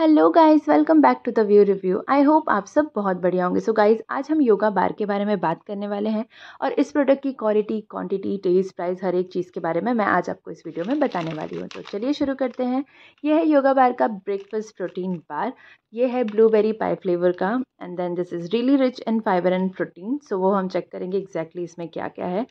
hello guys welcome back to the view review I hope आप सब बहुत बढ़िया होंगे सो गाइस आज हम योगा बार के बारे में बात करने वाले हैं और इस प्रोडक्ट की क्वालिटी क्वांटिटी टेस्ट प्राइस हर एक चीज़ के बारे में मैं आज आपको इस वीडियो में बताने वाली हूँ तो चलिए शुरू करते हैं यह है योगा बार का ब्रेकफास्ट प्रोटीन बार ये है ब्लूबेरी पाई फ्लेवर का and then this is really rich in fibre and protein so वो हम चेक करेंगे एग्जैक्टली exactly इसमें क्या क्या है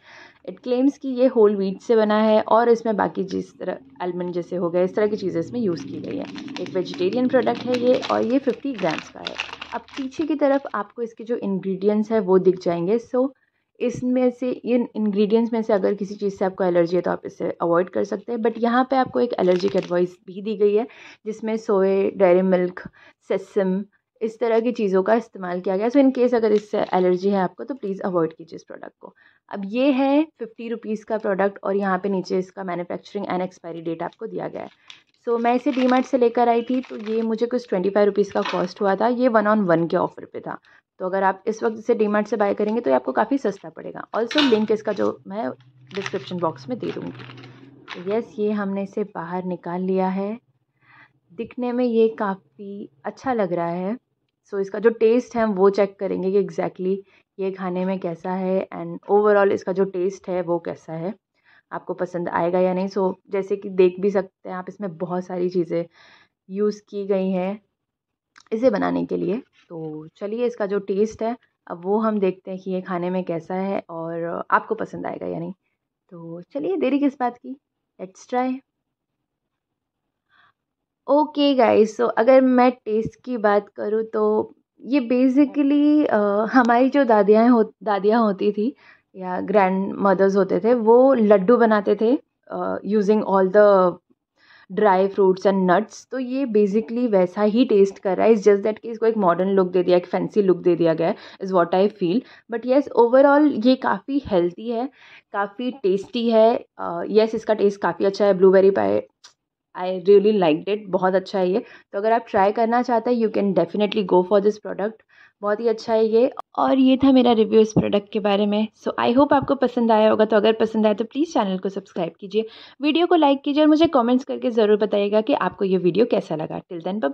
इट क्लेम्स कि ये होल वीट से बना है और इसमें बाकी जिस तरह आलमंड जैसे हो गए इस तरह की चीज़ें इसमें यूज़ की गई है एक वेजिटेरियन प्रोडक्ट है ये और ये फिफ्टी ग्राम्स का है अब पीछे की तरफ आपको इसके जो इन्ग्रीडियंट्स हैं वो दिख जाएंगे सो so, इसमें से इन इंग्रेडिएंट्स में से अगर किसी चीज़ से आपको एलर्जी है तो आप इसे अवॉइड कर सकते हैं बट यहाँ पे आपको एक एलर्जिक एडवाइस भी दी गई है जिसमें सोए डेरी मिल्क सेसम इस तरह की चीज़ों का इस्तेमाल किया गया सो इन केस अगर इससे एलर्जी है आपको तो प्लीज़ अवॉइड कीजिए इस प्रोडक्ट को अब ये है फिफ्टी रुपीज़ का प्रोडक्ट और यहाँ पे नीचे इसका मैन्युफैक्चरिंग एंड एक्सपायरी डेट आपको दिया गया है सो so, मैं इसे डी से लेकर आई थी तो ये मुझे कुछ ट्वेंटी फाइव रुपीज़ का कॉस्ट हुआ था ये वन ऑन वन के ऑफर पे था तो अगर आप इस वक्त इसे डी से बाय करेंगे तो ये आपको काफ़ी सस्ता पड़ेगा ऑल्सो लिंक इसका जो मैं डिस्क्रिप्शन बॉक्स में दे दूँगी तो यस ये हमने इसे बाहर निकाल लिया है दिखने में ये काफ़ी अच्छा लग रहा है सो so, इसका जो टेस्ट है हम वो चेक करेंगे कि एग्जैक्टली exactly ये खाने में कैसा है एंड ओवरऑल इसका जो टेस्ट है वो कैसा है आपको पसंद आएगा या नहीं सो जैसे कि देख भी सकते हैं आप इसमें बहुत सारी चीज़ें यूज़ की गई हैं इसे बनाने के लिए तो चलिए इसका जो टेस्ट है अब वो हम देखते हैं कि ये खाने में कैसा है और आपको पसंद आएगा या नहीं तो चलिए देरी किस बात की let's try okay guys so अगर मैं टेस्ट की बात करूँ तो ये बेसिकली हमारी जो दादियाँ हो दादियाँ होती थी या ग्रैंड मदर्स होते थे वो लड्डू बनाते थे using all the dry fruits and nuts तो ये बेसिकली वैसा ही टेस्ट कर रहा है इज़ जस्ट दैट कि इसको एक मॉडर्न लुक दे दिया एक फैंसी लुक दे दिया गया है is what I feel but yes overall ये काफ़ी हेल्थी है काफ़ी टेस्टी है येस uh, yes, इसका टेस्ट काफ़ी अच्छा है ब्लूबेरी पाए आई रियली लाइक डिट बहुत अच्छा है ये तो अगर आप ट्राई करना चाहते हैं you can definitely go for this product बहुत ही अच्छा है ये और ये था मेरा रिव्यू इस प्रोडक्ट के बारे में सो आई होप आपको पसंद आया होगा तो अगर पसंद आया तो प्लीज़ चैनल को सब्सक्राइब कीजिए वीडियो को लाइक कीजिए और मुझे कमेंट्स करके ज़रूर बताइएगा कि आपको ये वीडियो कैसा लगा टिल देन